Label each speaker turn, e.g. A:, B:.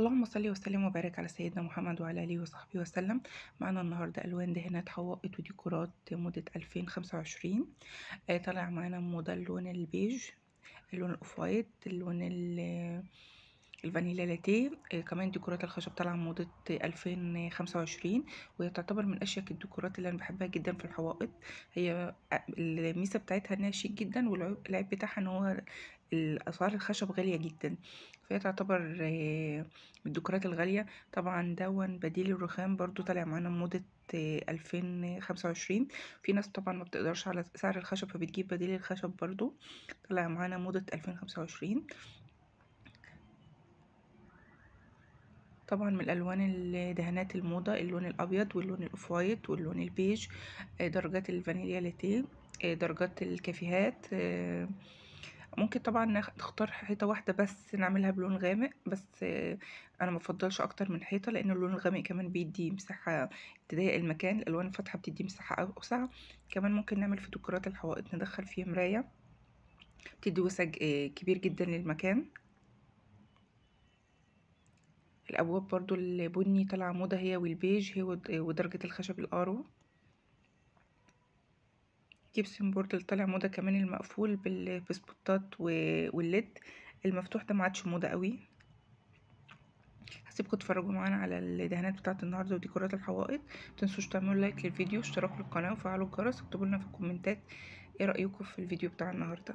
A: اللهم صل وسلم وبارك على سيدنا محمد وعلى اله وصحبه وسلم معانا النهارده الوان دهانات حوائط وديكورات موضه 2025 آه، طالع معانا موضه اللون البيج اللون الاوف وايت اللون الفانيلا لاتيه آه، كمان ديكورات الخشب طالعه موضه 2025 وهي تعتبر من اشيك الديكورات اللي انا بحبها جدا في الحوائط هي الميزه آه، بتاعتها انها شيك جدا والعيب بتاعها ان هو الأسعار الخشب غالية جدا فهي تعتبر آه، من الديكورات الغالية طبعا دون بديل الرخام برضو طالع معانا موضة آه، ألفين خمسة وعشرين في ناس طبعا ما بتقدرش على سعر الخشب فبتجيب بديل الخشب برضو طالع معانا موضة ألفين خمسة وعشرين طبعا من الالوان الدهانات الموضه اللون الابيض واللون الاوف وايت واللون البيج آه، درجات الفانيليا لاتيه درجات الكافيهات ممكن طبعا نختار حيطه واحده بس نعملها بلون غامق بس انا مفضلش اكتر من حيطه لان اللون الغامق كمان بيدي مساحه تضايق المكان الالوان الفاتحه بتدي مساحه اوسع كمان ممكن نعمل في ديكورات الحوائط ندخل فيه مرايه بتدي وسع آه، كبير جدا للمكان الابواب برضو البني طالعه موضه هي والبيج هي آه، ودرجه الخشب الارو جبسن بورد اللي طالع موضه كمان المقفول بالسبوتات والليد المفتوح ده ما عادش موضه قوي هسيبكم تتفرجوا معانا على الدهانات بتاعه النهارده وديكورات الحوائط متنسوش تعملوا لايك للفيديو واشتراكوا للقناه وفعلوا الجرس اكتبوا لنا في الكومنتات ايه رايكم في الفيديو بتاع النهارده